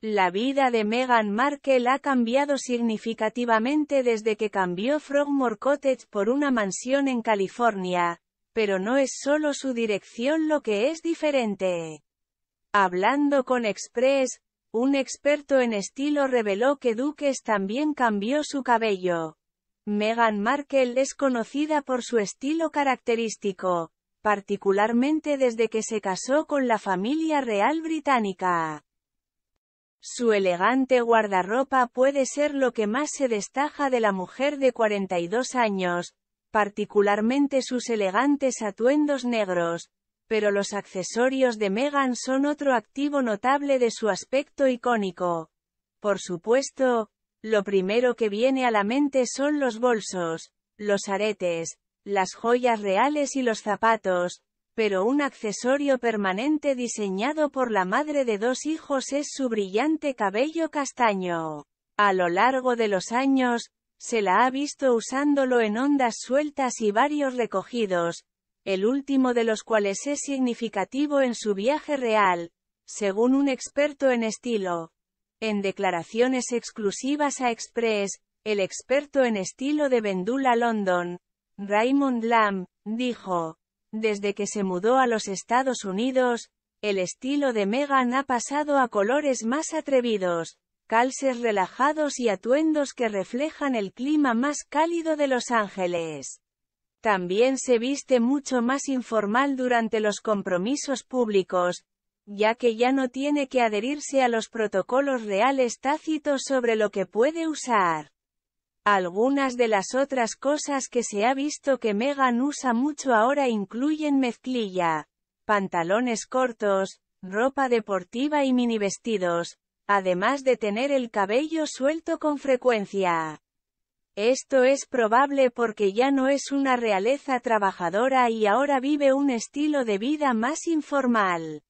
La vida de Meghan Markle ha cambiado significativamente desde que cambió Frogmore Cottage por una mansión en California, pero no es solo su dirección lo que es diferente. Hablando con Express, un experto en estilo reveló que Duques también cambió su cabello. Meghan Markle es conocida por su estilo característico, particularmente desde que se casó con la familia real británica. Su elegante guardarropa puede ser lo que más se destaja de la mujer de 42 años, particularmente sus elegantes atuendos negros, pero los accesorios de Meghan son otro activo notable de su aspecto icónico. Por supuesto, lo primero que viene a la mente son los bolsos, los aretes, las joyas reales y los zapatos, pero un accesorio permanente diseñado por la madre de dos hijos es su brillante cabello castaño. A lo largo de los años, se la ha visto usándolo en ondas sueltas y varios recogidos, el último de los cuales es significativo en su viaje real, según un experto en estilo. En declaraciones exclusivas a Express, el experto en estilo de Vendula London, Raymond Lamb, dijo, desde que se mudó a los Estados Unidos, el estilo de Meghan ha pasado a colores más atrevidos, calces relajados y atuendos que reflejan el clima más cálido de Los Ángeles. También se viste mucho más informal durante los compromisos públicos, ya que ya no tiene que adherirse a los protocolos reales tácitos sobre lo que puede usar. Algunas de las otras cosas que se ha visto que Megan usa mucho ahora incluyen mezclilla, pantalones cortos, ropa deportiva y mini vestidos, además de tener el cabello suelto con frecuencia. Esto es probable porque ya no es una realeza trabajadora y ahora vive un estilo de vida más informal.